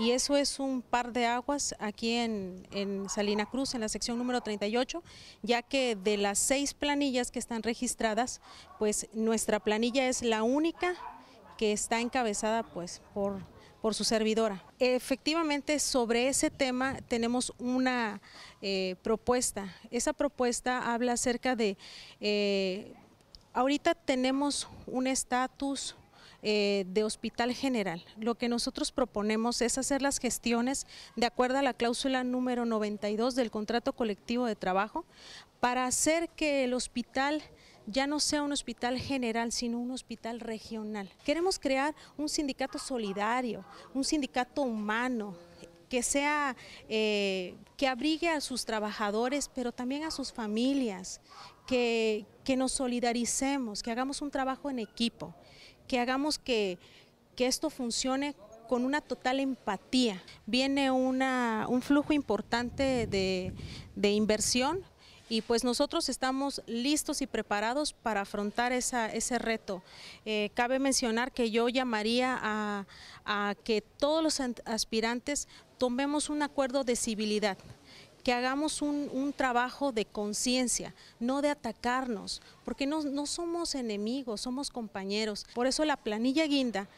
y eso es un par de aguas aquí en, Salina Cruz, en la sección número 38, ya que de las seis planillas que están registradas, pues nuestra planilla es la única que está encabezada pues por por su servidora. Efectivamente, sobre ese tema tenemos una eh, propuesta. Esa propuesta habla acerca de, eh, ahorita tenemos un estatus eh, de hospital general. Lo que nosotros proponemos es hacer las gestiones de acuerdo a la cláusula número 92 del contrato colectivo de trabajo para hacer que el hospital ya no sea un hospital general, sino un hospital regional. Queremos crear un sindicato solidario, un sindicato humano, que sea, eh, que abrigue a sus trabajadores, pero también a sus familias, que, nos solidaricemos, que hagamos un trabajo en equipo, que hagamos que, esto funcione con una total empatía. Viene una, un flujo importante de, de inversión y pues nosotros estamos listos y preparados para afrontar esa, ese reto. Eh, cabe mencionar que yo llamaría a, que todos los aspirantes tomemos un acuerdo de civilidad, que hagamos un, trabajo de conciencia, no de atacarnos, porque no, no, somos enemigos, somos compañeros. Por eso la planilla guinda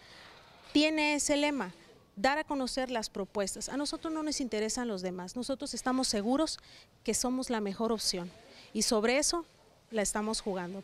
tiene ese lema, dar a conocer las propuestas. A nosotros no nos interesan los demás, nosotros estamos seguros que somos la mejor opción y sobre eso la estamos jugando.